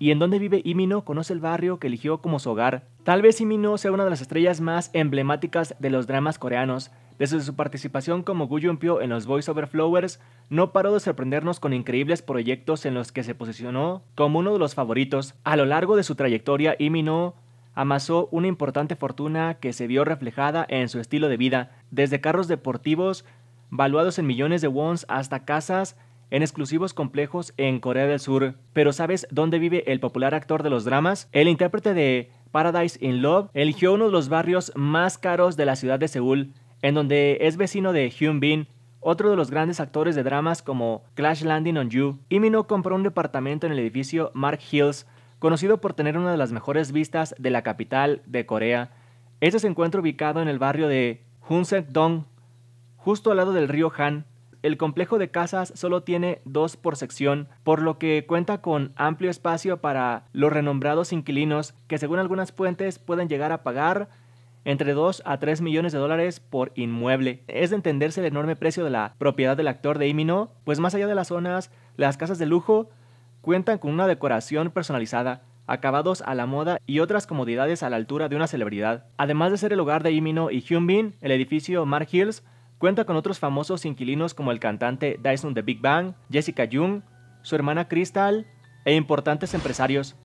y en dónde vive imino conoce el barrio que eligió como su hogar. Tal vez Imino sea una de las estrellas más emblemáticas de los dramas coreanos. Desde su participación como Gu en los Voice Over Flowers, no paró de sorprendernos con increíbles proyectos en los que se posicionó como uno de los favoritos. A lo largo de su trayectoria, Imino amasó una importante fortuna que se vio reflejada en su estilo de vida, desde carros deportivos valuados en millones de wons hasta casas en exclusivos complejos en Corea del Sur. Pero ¿sabes dónde vive el popular actor de los dramas? El intérprete de Paradise in Love eligió uno de los barrios más caros de la ciudad de Seúl, en donde es vecino de Hyun Bin, otro de los grandes actores de dramas como Clash Landing on You. Minho compró un departamento en el edificio Mark Hills, conocido por tener una de las mejores vistas de la capital de Corea. Este se encuentra ubicado en el barrio de Hunseok-dong, justo al lado del río Han, el complejo de casas solo tiene dos por sección, por lo que cuenta con amplio espacio para los renombrados inquilinos que según algunas fuentes pueden llegar a pagar entre 2 a 3 millones de dólares por inmueble. Es de entenderse el enorme precio de la propiedad del actor de Imino, pues más allá de las zonas, las casas de lujo cuentan con una decoración personalizada, acabados a la moda y otras comodidades a la altura de una celebridad. Además de ser el hogar de Imino y Hyun Bin, el edificio Mark Hills Cuenta con otros famosos inquilinos como el cantante Dyson de Big Bang, Jessica Jung, su hermana Crystal e importantes empresarios